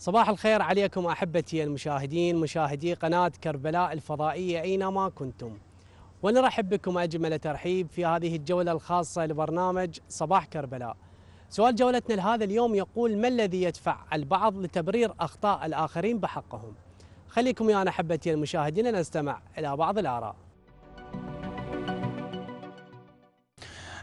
صباح الخير عليكم احبتي المشاهدين مشاهدي قناه كربلاء الفضائيه اينما كنتم. ونرحب بكم اجمل ترحيب في هذه الجوله الخاصه لبرنامج صباح كربلاء. سؤال جولتنا لهذا اليوم يقول ما الذي يدفع البعض لتبرير اخطاء الاخرين بحقهم؟ خليكم يا احبتي المشاهدين لنستمع الى بعض الاراء.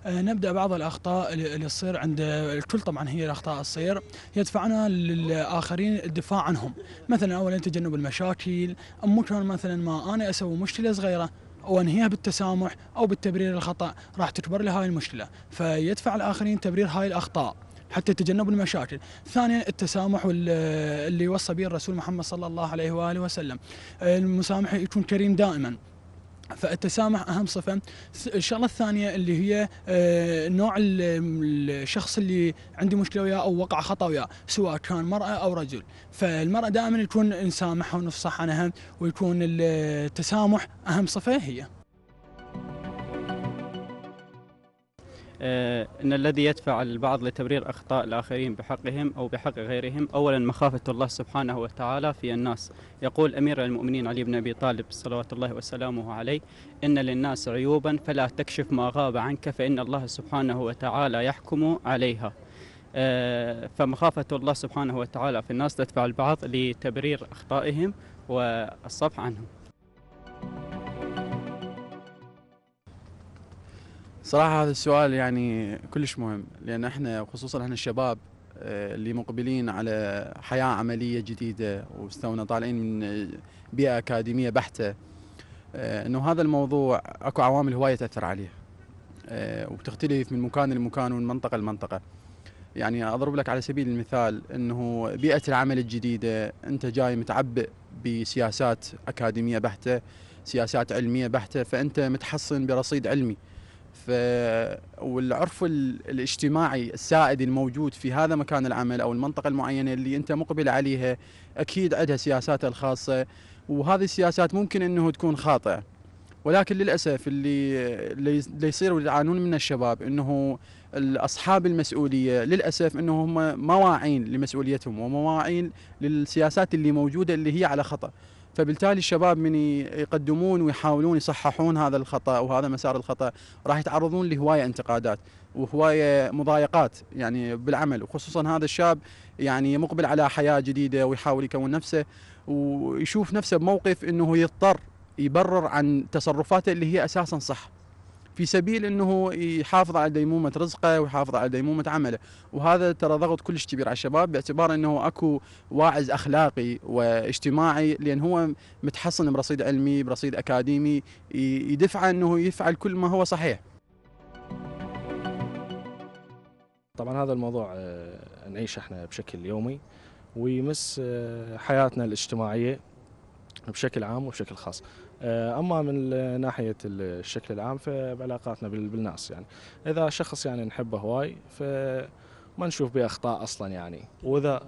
آه، نبدا بعض الاخطاء اللي تصير عند الكل طبعا هي الاخطاء تصير يدفعنا للاخرين الدفاع عنهم مثلا اولا تجنب المشاكل ممكن مثلا ما انا اسوي مشكله صغيره وانهيها بالتسامح او بالتبرير الخطا راح تكبر لي هاي المشكله فيدفع الاخرين تبرير هاي الاخطاء حتى تجنب المشاكل ثانيا التسامح اللي وصى به الرسول محمد صلى الله عليه واله وسلم المسامح يكون كريم دائما فالتسامح اهم صفه الشغله الثانيه اللي هي آه، نوع الشخص اللي عنده مشكله وياه او وقع خطا وياه سواء كان مراه او رجل فالمراه دائما يكون نسامحها ونفصح عنها ويكون التسامح اهم صفه هي آه، ان الذي يدفع البعض لتبرير اخطاء الاخرين بحقهم او بحق غيرهم اولا مخافه الله سبحانه وتعالى في الناس يقول امير المؤمنين علي بن ابي طالب صلوات الله وسلامه عليه ان للناس عيوبا فلا تكشف ما غاب عنك فان الله سبحانه وتعالى يحكم عليها آه، فمخافة الله سبحانه وتعالى في الناس تدفع البعض لتبرير أخطائهم والصفح عنهم صراحة هذا السؤال يعني كلش مهم لأن احنا خصوصا احنا الشباب آه، اللي مقبلين على حياة عملية جديدة واستونا طالعين من بيئة أكاديمية بحتة آه، انه هذا الموضوع اكو عوامل هواية تأثر عليه آه، وبتختلف من مكان لمكان ومن منطقة لمنطقة يعني اضرب لك على سبيل المثال انه بيئة العمل الجديدة انت جاي متعبئ بسياسات أكاديمية بحتة سياسات علمية بحتة فأنت متحصن برصيد علمي ف والعرف الاجتماعي السائد الموجود في هذا مكان العمل او المنطقه المعينه اللي انت مقبل عليها اكيد عندها سياساتها الخاصه وهذه السياسات ممكن انه تكون خاطئه ولكن للاسف اللي اللي يصير ويعانون منه الشباب انه اصحاب المسؤوليه للاسف انه هم ما واعين لمسؤوليتهم وما واعين للسياسات اللي موجوده اللي هي على خطا فبالتالي الشباب من يقدمون ويحاولون يصححون هذا الخطا وهذا مسار الخطا راح يتعرضون لهوايه انتقادات وهوايه مضايقات يعني بالعمل وخصوصا هذا الشاب يعني مقبل على حياه جديده ويحاول يكون نفسه ويشوف نفسه بموقف انه يضطر يبرر عن تصرفاته اللي هي اساسا صح في سبيل انه يحافظ على ديمومه رزقه ويحافظ على ديمومه عمله وهذا ترى ضغط كلش كبير على الشباب باعتبار انه اكو واعز اخلاقي واجتماعي لان هو متحصن برصيد علمي برصيد اكاديمي يدفعه انه يفعل كل ما هو صحيح طبعا هذا الموضوع آه، نعيشه احنا بشكل يومي ويمس آه، حياتنا الاجتماعيه بشكل عام وبشكل خاص آه، اما من ناحيه الشكل العام فبعلاقاتنا بالناس يعني اذا شخص يعني نحبه هواي فما نشوف به اخطاء اصلا يعني واذا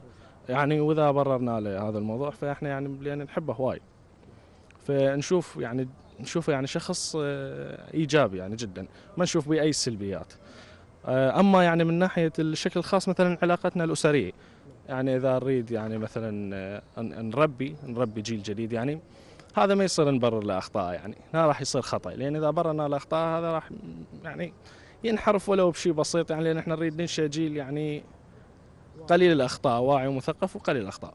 يعني واذا بررنا له هذا الموضوع فاحنا يعني لان يعني نحبه هواي فنشوف يعني نشوفه يعني شخص آه، ايجابي يعني جدا ما نشوف به اي سلبيات آه، اما يعني من ناحيه الشكل الخاص مثلا علاقتنا الاسريه يعني اذا نريد يعني مثلا نربي نربي جيل جديد يعني هذا ما يصير نبرر له اخطاء يعني لا راح يصير خطا لان اذا بررنا الاخطاء هذا راح يعني ينحرف ولو بشيء بسيط يعني لان احنا نريد ننشئ جيل يعني قليل الاخطاء واعي ومثقف وقليل الاخطاء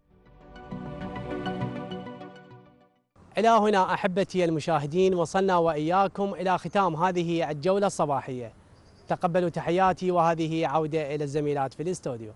إلى هنا أحبتي المشاهدين وصلنا وإياكم إلى ختام هذه الجولة الصباحية تقبلوا تحياتي وهذه عودة إلى الزميلات في الاستوديو